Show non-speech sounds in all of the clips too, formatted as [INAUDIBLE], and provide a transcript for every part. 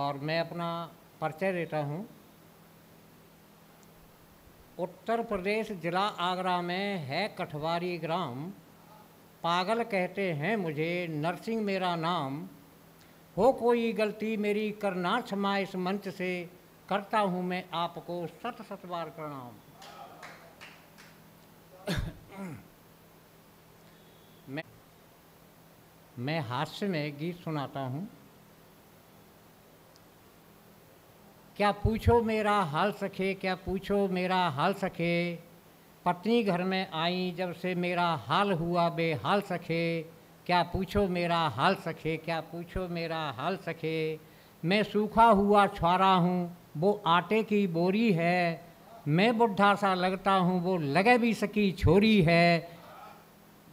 और मैं अपना परिचय देता हूँ उत्तर प्रदेश जिला आगरा में है कठवारी ग्राम पागल कहते हैं मुझे नरसिंह मेरा नाम हो कोई गलती मेरी करना क्षमा इस मंच से करता हूँ मैं आपको सत सत बार प्रणाम [COUGHS] मैं मैं हास्य में गीत सुनाता हूँ क्या पूछो मेरा हाल सखे क्या पूछो मेरा हाल सखे पत्नी घर में आई जब से मेरा हाल हुआ बेहाल सखे क्या पूछो मेरा हाल सखे क्या पूछो मेरा हाल सखे मैं सूखा हुआ छुआरा हूँ वो आटे की बोरी है मैं बुढ़ा सा लगता हूँ वो लगे भी सकी छोरी है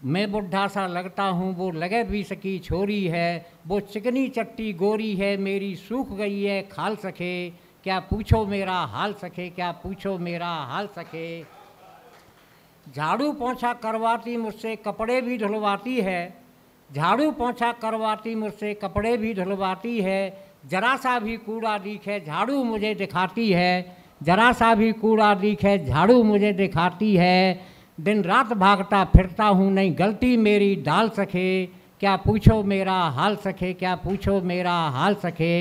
मैं बुढ़ा सा लगता हूँ वो लगे भी सकी छोरी है वो चिकनी चट्टी गोरी है मेरी सूख गई है खाल सखे क्या पूछो मेरा हाल सखे क्या पूछो मेरा हाल सखे झाड़ू पोछा करवाती मुझसे कपड़े भी धुलवाती है झाड़ू पोछा करवाती मुझसे कपड़े भी धुलवाती है जरा सा भी कूड़ा दिखे झाड़ू मुझे दिखाती है जरा सा भी कूड़ा दिखे झाड़ू मुझे दिखाती है दिन रात भागता फिरता हूँ नहीं गलती मेरी डाल सके क्या पूछो मेरा हाल सखे क्या पूछो मेरा हाल सखे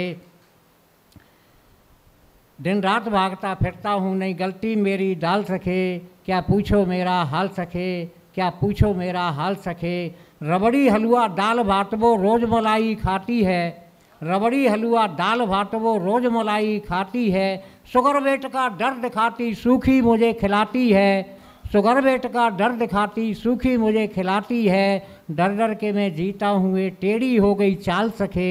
दिन रात भागता फिरता हूँ नहीं गलती मेरी डाल सके क्या पूछो मेरा हाल सके क्या पूछो मेरा हाल सके रबड़ी हलवा दाल भात वो रोज़ मलाई खाती है रबड़ी हलवा दाल भात वो रोज़ मलाई खाती है शुगर वेट का डर खाती सूखी मुझे खिलाती है शुगर वेट का डर खाती सूखी मुझे खिलाती है डर डर के मैं जीता हूँ ये टेढ़ी हो गई चाल सके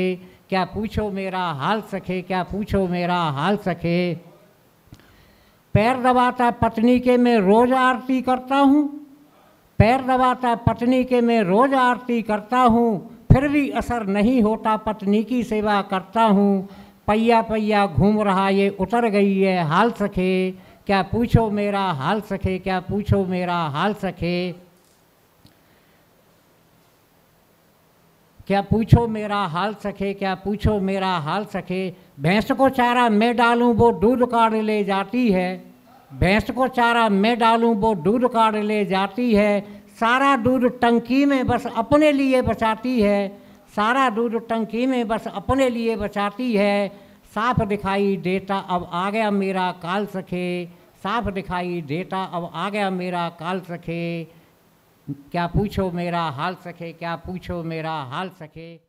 क्या पूछो मेरा हाल सखे क्या पूछो मेरा हाल सखे पैर दबाता पत्नी के मैं रोज़ आरती करता हूँ पैर दबाता पत्नी के मैं रोज़ आरती करता हूँ फिर भी असर नहीं होता पत्नी की सेवा करता हूँ पहिया पहिया घूम रहा ये उतर गई है हाल सखे क्या पूछो मेरा हाल सखे क्या पूछो मेरा हाल सखे क्या पूछो मेरा हाल सखे क्या पूछो मेरा हाल सखे भैंस को चारा मैं डालूं वो दूध काट ले जाती है भैंस को चारा मैं डालूं वो दूध काट ले जाती है सारा दूध टंकी में बस अपने लिए बचाती है सारा दूध टंकी में बस अपने लिए बचाती है साफ दिखाई देता अब आ गया मेरा काल सखे साफ दिखाई देता अब आ गया मेरा काल सखे क्या पूछो मेरा हाल सखे क्या पूछो मेरा हाल सखे